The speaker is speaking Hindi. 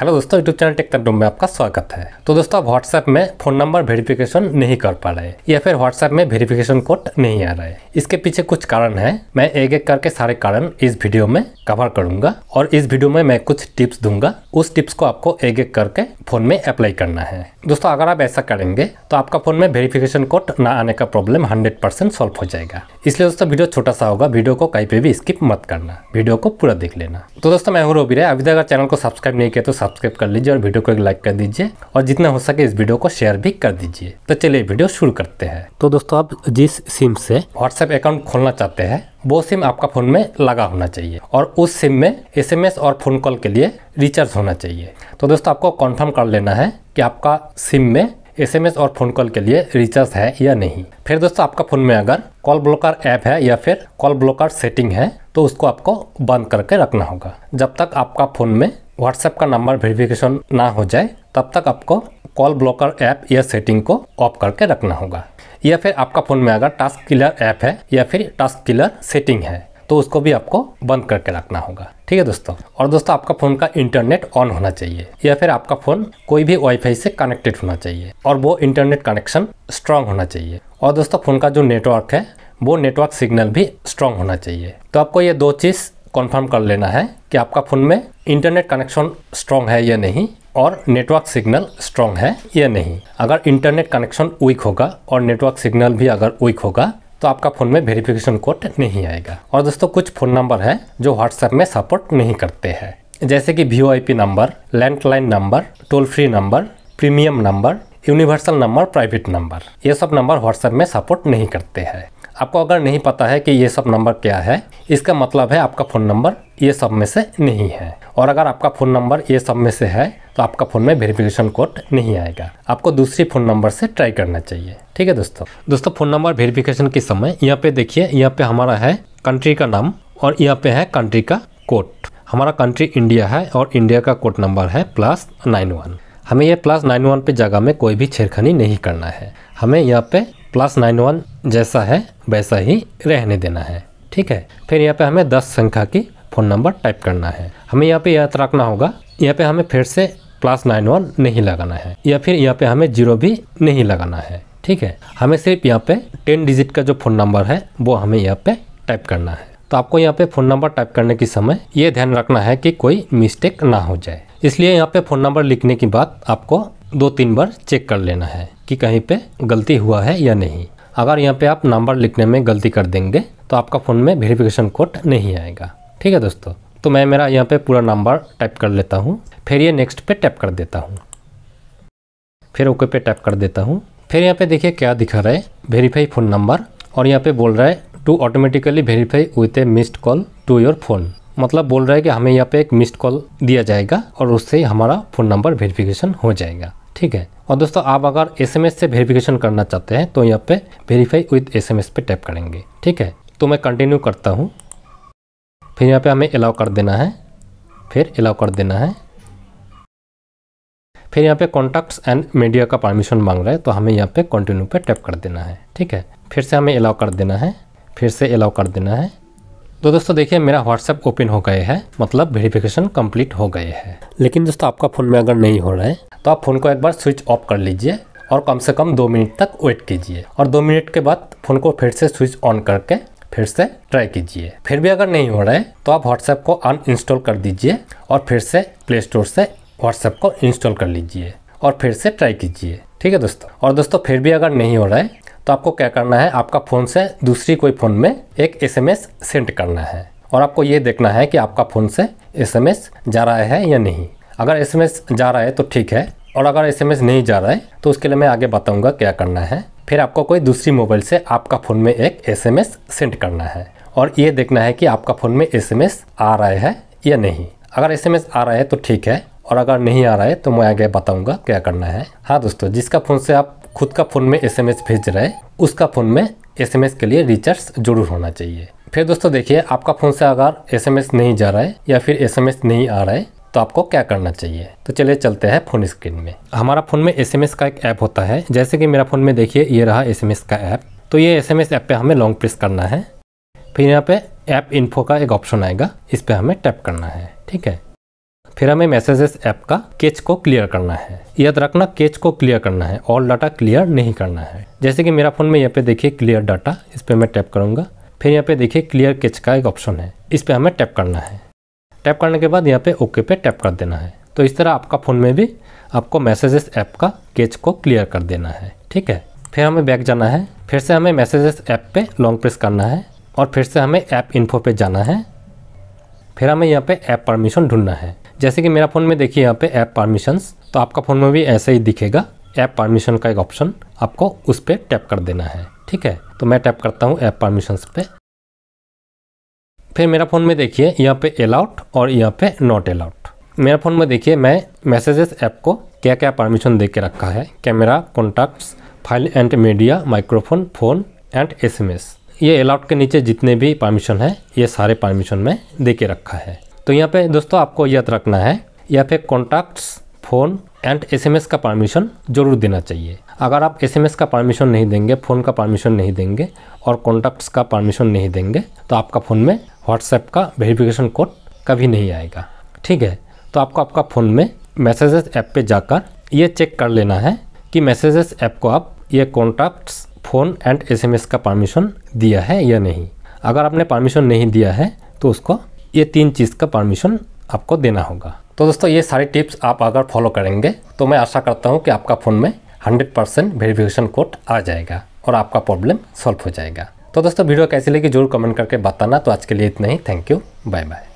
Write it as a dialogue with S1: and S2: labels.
S1: हेलो दोस्तों यूट्यूब चैनल टेक में आपका स्वागत है तो दोस्तों आप व्हाट्सएप में फ़ोन नंबर वेरिफिकेशन नहीं कर पा रहे या फिर व्हाट्सएप में वेरिफिकेशन कोड नहीं आ रहा है इसके पीछे कुछ कारण है मैं एक एक करके सारे कारण इस वीडियो में कवर करूंगा और इस वीडियो में मैं कुछ टिप्स दूंगा उस टिप्स को आपको एक एक करके फ़ोन में अप्लाई करना है दोस्तों अगर आप ऐसा करेंगे तो आपका फ़ोन में वेरिफिकेशन कोड ना आने का प्रॉब्लम हंड्रेड परसेंट सॉल्व हो जाएगा इसलिए दोस्तों वीडियो छोटा सा होगा वीडियो को कहीं पे भी स्किप मत करना वीडियो को पूरा देख लेना तो दोस्तों मैं हूँ रोबीरा अभी तक अगर चैनल को सब्सक्राइब नहीं किया तो सब्सक्राइब कर लीजिए और वीडियो को एक लाइक कर दीजिए और जितना हो सके इस वीडियो को शेयर भी कर दीजिए तो चलिए वीडियो शुरू करते हैं तो दोस्तों आप जिस सिम से व्हाट्सएप अकाउंट खोलना चाहते हैं वो सिम आपका फ़ोन में लगा होना चाहिए और उस सिम में एसएमएस और फ़ोन कॉल के लिए रिचार्ज होना चाहिए तो दोस्तों आपको कन्फर्म कर लेना है कि आपका सिम में एसएमएस और फ़ोन कॉल के लिए रिचार्ज है या नहीं फिर दोस्तों आपका फ़ोन में अगर कॉल ब्लॉकर ऐप है या फिर कॉल ब्लॉकर सेटिंग है तो उसको आपको बंद करके रखना होगा जब तक आपका फ़ोन में व्हाट्सएप का नंबर वेरिफिकेशन ना हो जाए तब तक आपको कॉल ब्लॉकर ऐप या सेटिंग को ऑफ करके रखना होगा या फिर आपका फ़ोन में अगर टास्क किलर ऐप है या फिर टास्क किलर सेटिंग है तो उसको भी आपको बंद करके रखना होगा ठीक है दोस्तों और दोस्तों आपका फ़ोन का इंटरनेट ऑन होना चाहिए या फिर आपका फ़ोन कोई भी वाईफाई से कनेक्टेड होना चाहिए और वो इंटरनेट कनेक्शन स्ट्रांग होना चाहिए और दोस्तों फ़ोन का जो नेटवर्क है वो नेटवर्क सिग्नल भी स्ट्रांग होना चाहिए तो आपको ये दो चीज़ कंफर्म कर लेना है कि आपका फ़ोन में इंटरनेट कनेक्शन स्ट्रांग है या नहीं और नेटवर्क सिग्नल स्ट्रांग है या नहीं अगर इंटरनेट कनेक्शन वीक होगा और नेटवर्क सिग्नल भी अगर वीक होगा तो आपका फ़ोन में वेरिफिकेशन कोड नहीं आएगा और दोस्तों कुछ फ़ोन नंबर है जो व्हाट्सएप में सपोर्ट नहीं करते हैं जैसे कि वी number landline number toll free number premium number universal number private number ये सब नंबर व्हाट्सएप में सपोर्ट नहीं करते हैं आपको अगर नहीं पता है कि ये सब नंबर क्या है इसका मतलब है आपका फ़ोन नंबर ये सब में से नहीं है और अगर आपका फ़ोन नंबर ये सब में से है तो आपका फ़ोन में वेरिफिकेशन कोड नहीं आएगा आपको दूसरी फ़ोन नंबर से ट्राई करना चाहिए ठीक है दोस्तों दोस्तों फ़ोन नंबर वेरिफिकेशन के समय यहाँ पे देखिए यहाँ पे हमारा है कंट्री का नाम और यहाँ पे है कंट्री का कोड हमारा कंट्री इंडिया है और इंडिया का कोड नंबर है प्लस नाइन वन हमें ये प्लस नाइन वन पे जगह में कोई भी छेड़खानी नहीं करना है हमें यहाँ पे प्लस नाइन वन जैसा है वैसा ही रहने देना है ठीक है फिर यहाँ पे हमें दस संख्या की फ़ोन नंबर टाइप करना है हमें यहाँ पे याद रखना होगा यहाँ पे हमें फिर से प्लस नाइन वन नहीं लगाना है या फिर यहाँ पे हमें जीरो भी नहीं लगाना है ठीक है हमें सिर्फ यहाँ पे टेन डिजिट का जो फ़ोन नंबर है वो हमें यहाँ पे टाइप करना है तो आपको यहाँ पे फ़ोन नंबर टाइप करने के समय ये ध्यान रखना है कि कोई मिस्टेक ना हो जाए इसलिए यहाँ पे फ़ोन नंबर लिखने के बाद आपको दो तीन बार चेक कर लेना है कि कहीं पे गलती हुआ है या नहीं अगर यहाँ पे आप नंबर लिखने में गलती कर देंगे तो आपका फ़ोन में वेरिफिकेशन कोड नहीं आएगा ठीक है दोस्तों तो मैं मेरा यहाँ पे पूरा नंबर टाइप कर लेता हूँ फिर ये नेक्स्ट पे टैप कर देता हूँ फिर ओके पे टैप कर देता हूँ फिर यहाँ पे देखिए क्या दिखा रहा है वेरीफाई फ़ोन नंबर और यहाँ पे बोल रहा है to automatically verify with a missed call to your phone मतलब बोल रहा है कि हमें यहाँ पे एक मिस्ड कॉल दिया जाएगा और उससे हमारा फ़ोन नंबर वेरिफिकेशन हो जाएगा ठीक है और दोस्तों आप अगर एसएमएस से वेरिफिकेशन करना चाहते हैं तो यहाँ पे वेरीफाई विद एसएमएस पे टैप करेंगे ठीक है तो मैं कंटिन्यू करता हूँ फिर यहाँ पे हमें अलाउ कर देना है फिर अलाउ कर देना है फिर यहाँ पे कॉन्टैक्ट्स एंड मीडिया का परमिशन मांग रहा है तो हमें यहाँ पे कंटिन्यू पे टैप कर देना है ठीक है फिर से हमें अलाउ कर देना है फिर से अलाउ कर देना है तो दोस्तों देखिए मेरा व्हाट्सएप ओपन हो गए है मतलब वेरिफिकेशन कंप्लीट हो गए है लेकिन दोस्तों आपका फ़ोन में अगर नहीं हो रहा है तो आप फ़ोन को एक बार स्विच ऑफ कर लीजिए और कम से कम दो मिनट तक वेट कीजिए और दो मिनट के बाद फ़ोन को फिर से स्विच ऑन करके फिर से ट्राई कीजिए फिर भी अगर नहीं हो रहा है तो आप व्हाट्सएप को अनइंस्टॉल कर दीजिए और फिर से प्ले स्टोर से व्हाट्सएप को इंस्टॉल कर लीजिए और फिर से ट्राई कीजिए ठीक है दोस्तों और दोस्तों फिर भी अगर नहीं हो रहा है तो आपको क्या करना है आपका फ़ोन से दूसरी कोई फ़ोन में एक एसएमएस सेंड करना है और आपको ये देखना है कि आपका फ़ोन से एसएमएस जा रहा है या नहीं अगर एसएमएस जा रहा है तो ठीक है और अगर एसएमएस नहीं जा रहा है तो उसके लिए मैं आगे बताऊँगा क्या करना है फिर आपको कोई दूसरी मोबाइल से आपका फ़ोन में एक एस सेंड करना है और ये देखना है कि आपका फ़ोन में एस आ रहा है या नहीं अगर एस आ रहा है तो ठीक है और अगर नहीं आ रहा है तो मैं आगे बताऊंगा क्या करना है हाँ दोस्तों जिसका फ़ोन से आप खुद का फ़ोन में एसएमएस भेज रहा है उसका फ़ोन में एसएमएस के लिए रिचार्ज जरूर होना चाहिए फिर दोस्तों देखिए आपका फ़ोन से अगर एसएमएस नहीं जा रहा है या फिर एसएमएस नहीं आ रहा है तो आपको क्या करना चाहिए तो चलिए चलते हैं फ़ोन स्क्रीन में हमारा फ़ोन में एस का एक ऐप होता है जैसे कि मेरा फ़ोन में देखिए ये रहा एस का ऐप तो ये एस ऐप पे हमें लॉन्ग प्रेस करना है फिर यहाँ पे ऐप इन्फो का एक ऑप्शन आएगा इस पर हमें टैप करना है ठीक है फिर हमें मैसेजेस ऐप का केच को क्लियर करना है याद रखना केच को क्लियर करना है ऑल डाटा क्लियर नहीं करना है जैसे कि मेरा फ़ोन में यहाँ पे देखिए क्लियर डाटा इस पर मैं टैप करूँगा फिर यहाँ पे देखिए क्लियर केच का एक ऑप्शन है इस पर हमें टैप करना है टैप करने के बाद यहाँ पे ओके पे टैप कर देना है तो इस तरह आपका फ़ोन में भी आपको मैसेजेस ऐप का केच को क्लियर कर देना है ठीक है फिर हमें बैक जाना है फिर से हमें मैसेजेस ऐप पे लॉन्ग प्रेस करना है और फिर से हमें ऐप इन्फो पे जाना है फिर हमें यहाँ पे ऐप परमिशन ढूंढना है जैसे कि मेरा फ़ोन में देखिए यहाँ पे ऐप परमिशंस तो आपका फ़ोन में भी ऐसे ही दिखेगा ऐप परमिशन का एक ऑप्शन आपको उस पर टैप कर देना है ठीक है तो मैं टैप करता हूँ ऐप परमिशंस पे फिर मेरा फ़ोन में देखिए यहाँ पे अलाउट और यहाँ पे नॉट अलाउट मेरा फ़ोन में देखिए मैं मैसेजेस ऐप को क्या क्या परमिशन दे के रखा है camera contacts file and media microphone phone and SMS ये अलाउट के नीचे जितने भी परमिशन है ये सारे परमिशन में दे के रखा है तो यहाँ पे दोस्तों आपको याद रखना है या फिर कॉन्टैक्ट्स फ़ोन एंड एसएमएस का परमिशन ज़रूर देना चाहिए अगर आप एसएमएस का परमिशन नहीं देंगे फ़ोन का परमिशन नहीं देंगे और कॉन्टैक्ट्स का परमिशन नहीं देंगे तो आपका फ़ोन में व्हाट्सएप का वेरिफिकेशन कोड कभी नहीं आएगा ठीक है तो आपको आपका फ़ोन में मैसेजेस ऐप पर जाकर यह चेक कर लेना है कि मैसेजेस ऐप को आप ये कॉन्टैक्ट्स फ़ोन एंड एसएमएस का परमिशन दिया है या नहीं अगर आपने परमिशन नहीं दिया है तो उसको ये तीन चीज़ का परमिशन आपको देना होगा तो दोस्तों ये सारी टिप्स आप अगर फॉलो करेंगे तो मैं आशा करता हूँ कि आपका फ़ोन में 100 परसेंट वेरिफिकेशन कोड आ जाएगा और आपका प्रॉब्लम सॉल्व हो जाएगा तो दोस्तों वीडियो कैसी लगी जरूर कमेंट करके बताना तो आज के लिए इतना ही थैंक यू बाय बाय